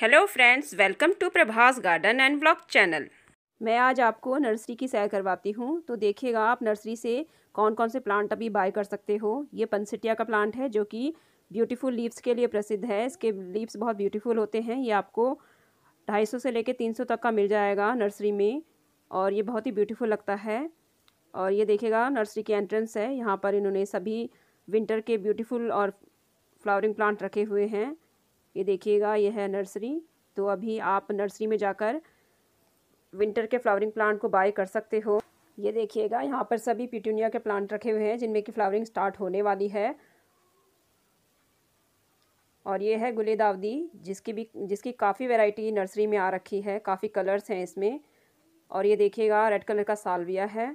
hello friends welcome to Prabhas garden and blog channel मैं आज आपको नर्सरी की सैर करवाती हूँ तो देखिएगा आप नर्सरी से कौन कौन से प्लांट अभी बाय कर सकते हो ये पनसिटिया का प्लांट है जो कि ब्यूटीफुल लीव्स के लिए प्रसिद्ध है इसके लीव्स बहुत ब्यूटीफुल होते हैं ये आपको ढाई से लेकर 300 तक का मिल जाएगा नर्सरी में और ये बहुत ही ब्यूटीफुल लगता है और ये देखिएगा नर्सरी की एंट्रेंस है यहाँ पर इन्होंने सभी विंटर के ब्यूटीफुल और फ्लावरिंग प्लांट रखे हुए हैं ये देखिएगा यह है नर्सरी तो अभी आप नर्सरी में जाकर विंटर के फ्लावरिंग प्लांट को बाय कर सकते हो ये देखिएगा यहाँ पर सभी पिटूनिया के प्लांट रखे हुए हैं जिनमें की फ्लावरिंग स्टार्ट होने वाली है और ये है गुले दावदी जिसकी भी जिसकी काफ़ी वैरायटी नर्सरी में आ रखी है काफ़ी कलर्स हैं इसमें और ये देखिएगा रेड कलर का सालविया है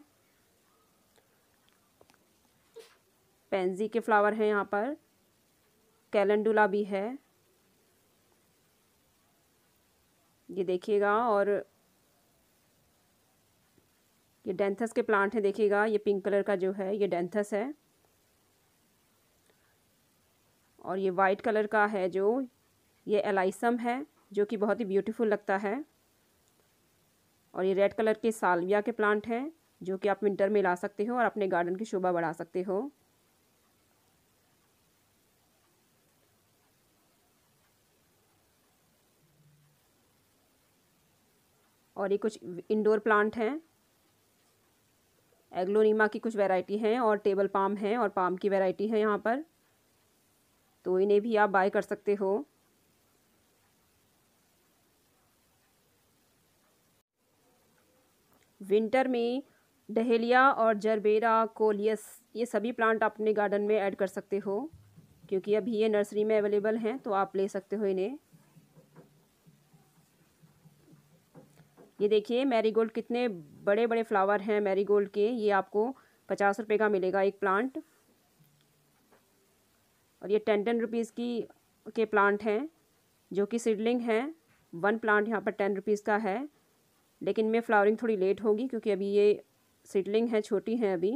पेंजी के फ्लावर हैं यहाँ पर कैलेंडुला भी है ये देखिएगा और ये डेंथस के प्लांट है देखिएगा ये पिंक कलर का जो है ये डेंथस है और ये वाइट कलर का है जो ये एलाइसम है जो कि बहुत ही ब्यूटीफुल लगता है और ये रेड कलर के सालविया के प्लांट हैं जो कि आप विंटर में ला सकते हो और अपने गार्डन की शोभा बढ़ा सकते हो और ये कुछ इंडोर प्लांट हैं एग्लोनीमा की कुछ वैरायटी हैं और टेबल पाम हैं और पाम की वैरायटी है यहाँ पर तो इन्हें भी आप बाय कर सकते हो विंटर में डहेलिया और जरबेरा कोलियस ये सभी प्लांट आप अपने गार्डन में ऐड कर सकते हो क्योंकि अभी ये नर्सरी में अवेलेबल हैं तो आप ले सकते हो इन्हें ये देखिए मैरीगोल्ड कितने बड़े बड़े फ्लावर हैं मैरीगोल्ड के ये आपको पचास रुपये का मिलेगा एक प्लांट और ये टेन टेन रुपीज़ की के प्लांट हैं जो कि सीडलिंग हैं वन प्लांट यहाँ पर टेन रुपीज़ का है लेकिन इनमें फ्लावरिंग थोड़ी लेट होगी क्योंकि अभी ये सीडलिंग है छोटी हैं अभी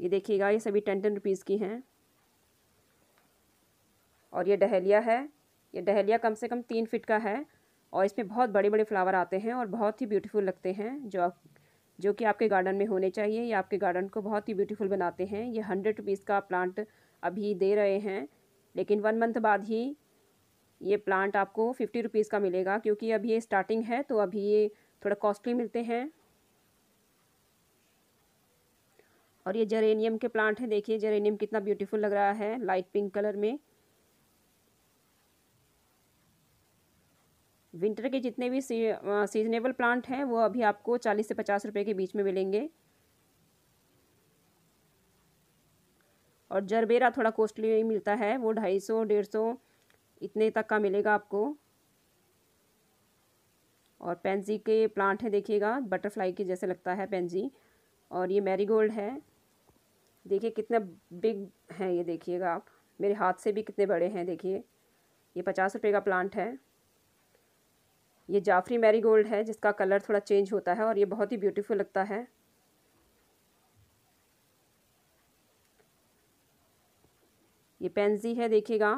ये देखिएगा ये सभी टेन टेन रुपीज़ की हैं और ये डहेलिया है ये डहेलिया कम से कम तीन फिट का है और इसमें बहुत बड़े बड़े फ्लावर आते हैं और बहुत ही ब्यूटीफुल लगते हैं जो आप जो कि आपके गार्डन में होने चाहिए ये आपके गार्डन को बहुत ही ब्यूटीफुल बनाते हैं ये हंड्रेड रुपीज़ का प्लांट अभी दे रहे हैं लेकिन वन मंथ बाद ही ये प्लांट आपको फिफ्टी रुपीज़ का मिलेगा क्योंकि अभी ये स्टार्टिंग है तो अभी ये थोड़ा कॉस्टली मिलते हैं और ये जेरेनियम के प्लांट हैं देखिए जेरेनियम कितना ब्यूटीफुल लग रहा है लाइट पिंक कलर में विंटर के जितने भी सीजनेबल प्लांट हैं वो अभी आपको चालीस से पचास रुपये के बीच में मिलेंगे और जरबेरा थोड़ा कॉस्टली मिलता है वो ढाई सौ डेढ़ सौ इतने तक का मिलेगा आपको और पेंजी के प्लांट हैं देखिएगा बटरफ्लाई के जैसे लगता है पेंजी और ये मैरीगोल्ड है देखिए कितना बिग है ये देखिएगा आप मेरे हाथ से भी कितने बड़े हैं देखिए ये पचास रुपये का प्लांट है ये जाफरी मैरीगोल्ड है जिसका कलर थोड़ा चेंज होता है और ये बहुत ही ब्यूटीफुल लगता है ये पेंजी है देखिएगा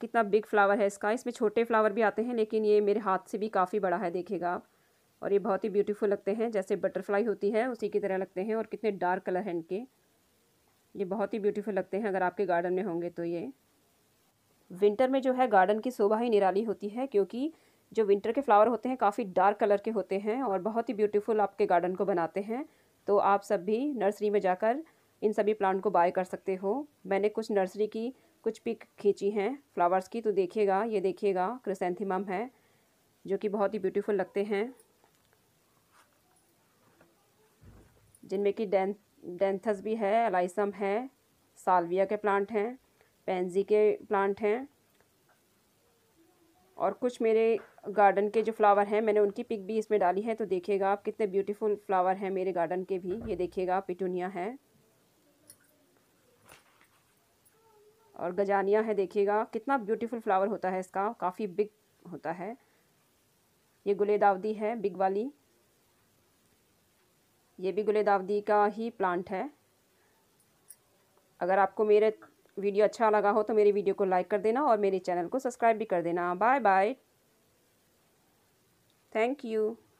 कितना बिग फ्लावर है इसका इसमें छोटे फ्लावर भी आते हैं लेकिन ये मेरे हाथ से भी काफ़ी बड़ा है देखिएगा आप और ये बहुत ही ब्यूटीफुल लगते हैं जैसे बटरफ्लाई होती है उसी की तरह लगते हैं और कितने डार्क कलर हैं इनके ये बहुत ही ब्यूटीफुल लगते हैं अगर आपके गार्डन में होंगे तो ये विंटर में जो है गार्डन की शोभा ही निराली होती है क्योंकि जो विंटर के फ्लावर होते हैं काफ़ी डार्क कलर के होते हैं और बहुत ही ब्यूटीफुल आपके गार्डन को बनाते हैं तो आप सब भी नर्सरी में जाकर इन सभी प्लांट को बाय कर सकते हो मैंने कुछ नर्सरी की कुछ पिक खींची हैं फ्लावर्स की तो देखिएगा ये देखिएगा क्रिसेंथीम है जो कि बहुत ही ब्यूटीफुल लगते हैं जिनमें कि डें डेंथस भी है अलाइसम है सालविया के प्लांट हैं पेंजी के प्लांट हैं और कुछ मेरे गार्डन के जो फ्लावर हैं मैंने उनकी पिक भी इसमें डाली है तो देखिएगा आप कितने ब्यूटीफुल फ्लावर हैं मेरे गार्डन के भी ये देखिएगा पिटूनिया है और गजानिया है देखिएगा कितना ब्यूटीफुल फ्लावर होता है इसका काफ़ी बिग होता है ये गुलेदावदी है बिग वाली ये भी गुलेदावदी का ही प्लांट है अगर आपको मेरे वीडियो अच्छा लगा हो तो मेरी वीडियो को लाइक कर देना और मेरे चैनल को सब्सक्राइब भी कर देना बाय बाय थैंक यू